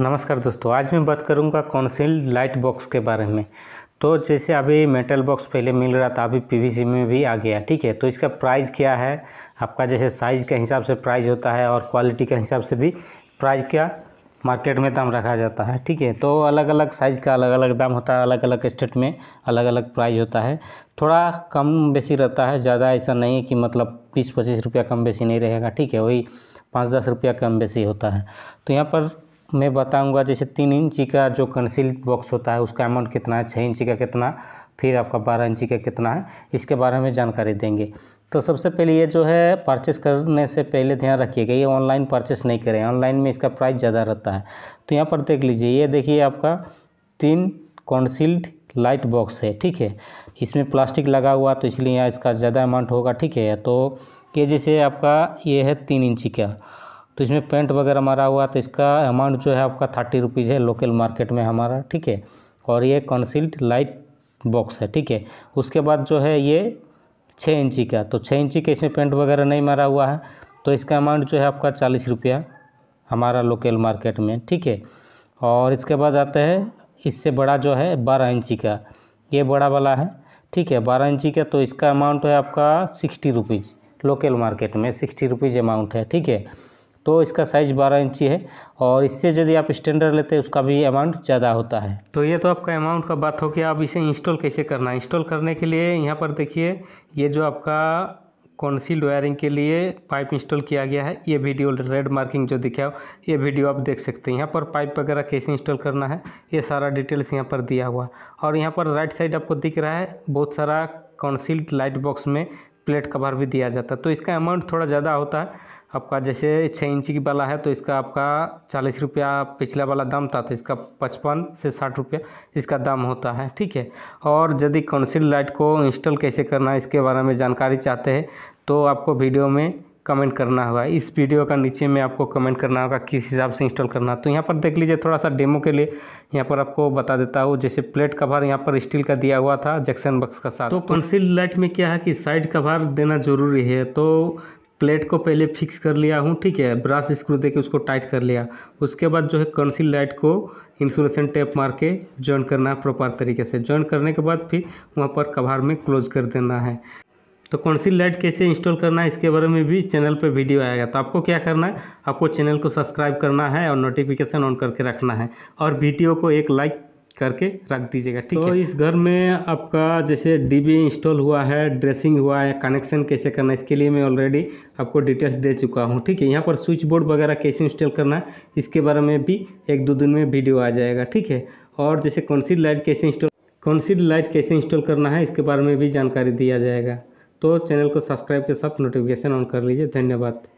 नमस्कार दोस्तों आज मैं बात करूंगा कौनसिल लाइट बॉक्स के बारे में तो जैसे अभी मेटल बॉक्स पहले मिल रहा था अभी पीवीसी में भी आ गया ठीक है तो इसका प्राइस क्या है आपका जैसे साइज़ के हिसाब से प्राइस होता है और क्वालिटी के हिसाब से भी प्राइस क्या मार्केट में दाम रखा जाता है ठीक है तो अलग अलग साइज़ का अलग अलग दाम होता है अलग अलग स्टेट में अलग अलग प्राइस होता है थोड़ा कम बेसी रहता है ज़्यादा ऐसा नहीं है कि मतलब बीस पच्चीस रुपया कम बेसी नहीं रहेगा ठीक है वही पाँच दस रुपया कम बेसी होता है तो यहाँ पर मैं बताऊंगा जैसे तीन इंची का जो कंसील बॉक्स होता है उसका अमाउंट कितना है छः इंची का कितना फिर आपका बारह इंची का कितना है इसके बारे में जानकारी देंगे तो सबसे पहले ये जो है परचेस करने से पहले ध्यान रखिएगा ये ऑनलाइन परचेस नहीं करें ऑनलाइन में इसका प्राइस ज़्यादा रहता है तो यहाँ पर देख लीजिए ये देखिए आपका तीन कॉन्सील्ड लाइट बॉक्स है ठीक है इसमें प्लास्टिक लगा हुआ तो इसलिए यहाँ इसका ज़्यादा अमाउंट होगा ठीक है तो ये जैसे आपका ये है तीन इंची का तो इसमें पेंट वगैरह मारा हुआ तो इसका अमाउंट जो है आपका थर्टी रुपीज़ है लोकल मार्केट में हमारा ठीक है और ये कंसील्ड लाइट बॉक्स है ठीक है उसके बाद जो है ये छः इंची का तो छः इंची का इसमें पेंट वगैरह नहीं मारा हुआ है तो इसका अमाउंट जो है आपका चालीस रुपया हमारा लोकल मार्केट में ठीक है और इसके बाद आता है इससे बड़ा जो है बारह इंची का ये बड़ा वाला है ठीक है बारह इंची का तो इसका अमाउंट है आपका सिक्सटी रुपीज़ लोकल मार्केट में सिक्सटी रुपीज़ अमाउंट है ठीक है तो इसका साइज़ बारह इंची है और इससे यदि आप स्टैंडर्ड लेते हैं उसका भी अमाउंट ज़्यादा होता है तो ये तो आपका अमाउंट का बात हो गया अब इसे इंस्टॉल कैसे करना है इंस्टॉल करने के लिए यहाँ पर देखिए ये जो आपका कॉन्सील्ड वायरिंग के लिए पाइप इंस्टॉल किया गया है ये वीडियो रेड मार्किंग जो दिखा ये वीडियो आप देख सकते हैं यहाँ पर पाइप वगैरह कैसे इंस्टॉल करना है ये सारा डिटेल्स यहाँ पर दिया हुआ और यहाँ पर राइट साइड आपको दिख रहा है बहुत सारा कॉन्सील्ड लाइट बॉक्स में प्लेट कवर भी दिया जाता है तो इसका अमाउंट थोड़ा ज़्यादा होता है आपका जैसे छः इंच की वाला है तो इसका आपका चालीस रुपया पिछला वाला दाम था तो इसका पचपन से साठ रुपया इसका दाम होता है ठीक है और यदि कौनसिल लाइट को इंस्टॉल कैसे करना है इसके बारे में जानकारी चाहते हैं तो आपको वीडियो में कमेंट करना होगा इस वीडियो का नीचे में आपको कमेंट करना होगा किस हिसाब से इंस्टॉल करना तो यहाँ पर देख लीजिए थोड़ा सा डेमो के लिए यहाँ पर आपको बता देता हूँ जैसे प्लेट कवर यहाँ पर स्टील का दिया हुआ था जैक्सन बक्स का साथ तो कंसिल लाइट में क्या है कि साइड कवर देना जरूरी है तो प्लेट को पहले फिक्स कर लिया हूँ ठीक है ब्रश स्क्रू दे उसको टाइट कर लिया उसके बाद जो है कंसील लाइट को इंसुलेशन टेप मार के जॉइन करना है प्रॉपर तरीके से जॉइन करने के बाद फिर वहाँ पर कभार में क्लोज कर देना है तो कंसील लाइट कैसे इंस्टॉल करना है इसके बारे में भी चैनल पर वीडियो आएगा तो आपको क्या करना है आपको चैनल को सब्सक्राइब करना है और नोटिफिकेशन ऑन करके रखना है और वीडियो को एक लाइक करके रख दीजिएगा ठीक तो है इस घर में आपका जैसे डीबी इंस्टॉल हुआ है ड्रेसिंग हुआ है कनेक्शन कैसे करना है इसके लिए मैं ऑलरेडी आपको डिटेल्स दे चुका हूँ ठीक है यहाँ पर स्विच बोर्ड वगैरह कैसे इंस्टॉल करना है इसके बारे में भी एक दो दिन में वीडियो आ जाएगा ठीक है और जैसे कौन सी लाइट कैसे इंस्टॉल कौन सी लाइट कैसे इंस्टॉल करना है इसके बारे में भी जानकारी दिया जाएगा तो चैनल को सब्सक्राइब के साथ नोटिफिकेशन ऑन कर लीजिए धन्यवाद